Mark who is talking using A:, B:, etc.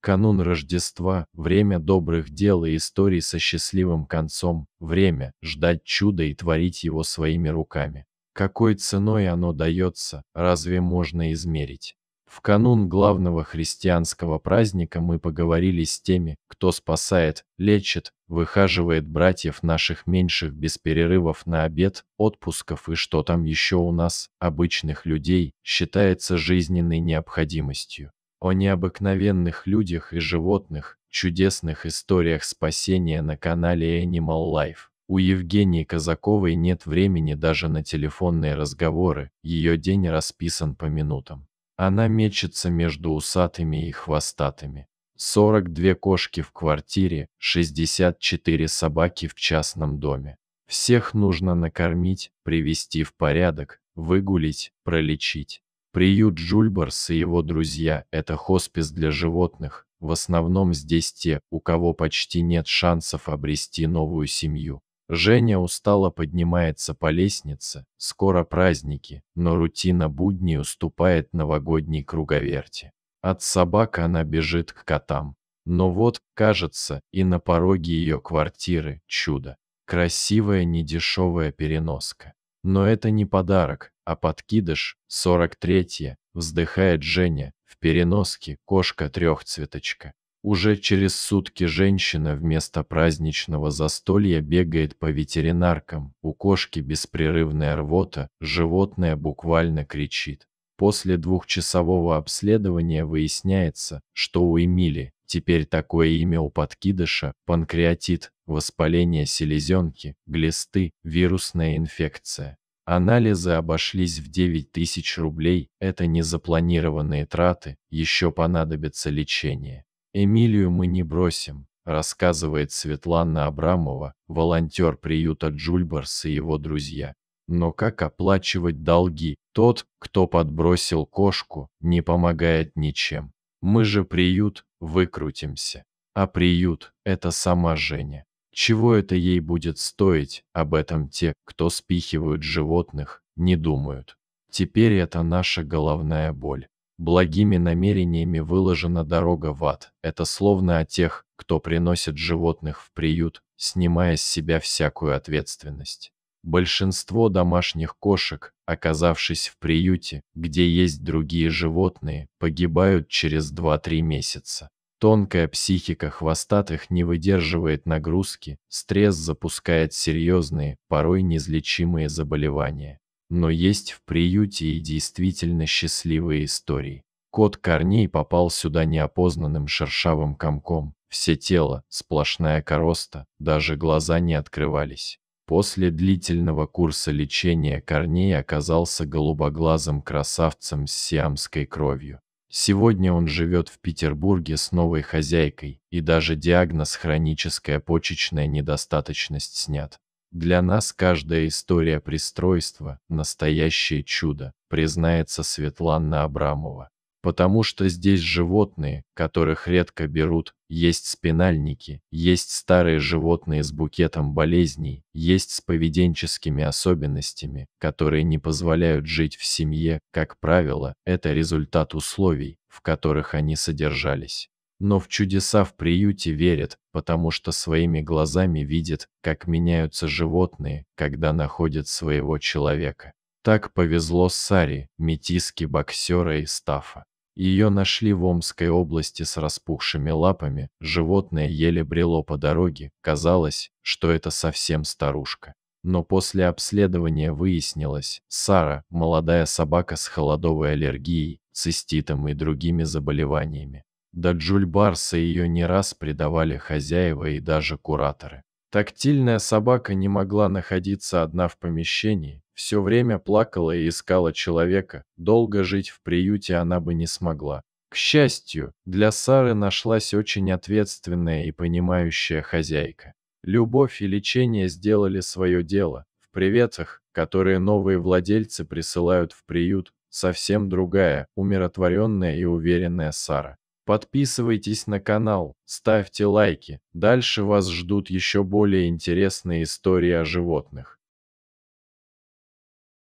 A: Канун Рождества, время добрых дел и историй со счастливым концом, время ждать чуда и творить его своими руками. Какой ценой оно дается, разве можно измерить? В канун главного христианского праздника мы поговорили с теми, кто спасает, лечит, выхаживает братьев наших меньших без перерывов на обед, отпусков и что там еще у нас, обычных людей, считается жизненной необходимостью о необыкновенных людях и животных, чудесных историях спасения на канале Animal Life. У Евгении Казаковой нет времени даже на телефонные разговоры, ее день расписан по минутам. Она мечется между усатыми и хвостатыми. 42 кошки в квартире, 64 собаки в частном доме. Всех нужно накормить, привести в порядок, выгулить, пролечить. Приют Джульбарс и его друзья – это хоспис для животных. В основном здесь те, у кого почти нет шансов обрести новую семью. Женя устало поднимается по лестнице, скоро праздники, но рутина будней уступает новогодней круговерти. От собак она бежит к котам. Но вот, кажется, и на пороге ее квартиры чудо. Красивая недешевая переноска. Но это не подарок, а подкидыш, 43-е, вздыхает Женя, в переноске кошка-трехцветочка. Уже через сутки женщина вместо праздничного застолья бегает по ветеринаркам. У кошки беспрерывная рвота, животное буквально кричит. После двухчасового обследования выясняется, что у Эмили Теперь такое имя у подкидыша – панкреатит, воспаление селезенки, глисты, вирусная инфекция. Анализы обошлись в 9 тысяч рублей, это незапланированные траты, еще понадобится лечение. Эмилию мы не бросим, рассказывает Светлана Абрамова, волонтер приюта Джульбарс и его друзья. Но как оплачивать долги? Тот, кто подбросил кошку, не помогает ничем. Мы же приют, выкрутимся. А приют — это сама Женя. Чего это ей будет стоить, об этом те, кто спихивают животных, не думают. Теперь это наша головная боль. Благими намерениями выложена дорога в ад. Это словно о тех, кто приносит животных в приют, снимая с себя всякую ответственность. Большинство домашних кошек, оказавшись в приюте, где есть другие животные, погибают через 2-3 месяца. Тонкая психика хвостатых не выдерживает нагрузки, стресс запускает серьезные, порой неизлечимые заболевания. Но есть в приюте и действительно счастливые истории. Кот Корней попал сюда неопознанным шершавым комком. Все тело, сплошная короста, даже глаза не открывались. После длительного курса лечения Корней оказался голубоглазым красавцем с сиамской кровью. Сегодня он живет в Петербурге с новой хозяйкой, и даже диагноз «хроническая почечная недостаточность» снят. Для нас каждая история пристройства – настоящее чудо, признается Светлана Абрамова потому что здесь животные, которых редко берут, есть спинальники, есть старые животные с букетом болезней, есть с поведенческими особенностями, которые не позволяют жить в семье, как правило, это результат условий, в которых они содержались. Но в чудеса в приюте верят, потому что своими глазами видят, как меняются животные, когда находят своего человека. Так повезло Саре, метиске боксера и стафа. Ее нашли в Омской области с распухшими лапами, животное еле брело по дороге, казалось, что это совсем старушка. Но после обследования выяснилось, Сара – молодая собака с холодовой аллергией, циститом и другими заболеваниями. До Джульбарса ее не раз предавали хозяева и даже кураторы. Тактильная собака не могла находиться одна в помещении, все время плакала и искала человека, долго жить в приюте она бы не смогла. К счастью, для Сары нашлась очень ответственная и понимающая хозяйка. Любовь и лечение сделали свое дело. В приветах, которые новые владельцы присылают в приют, совсем другая, умиротворенная и уверенная Сара. Подписывайтесь на канал, ставьте лайки. Дальше вас ждут еще более интересные истории о животных.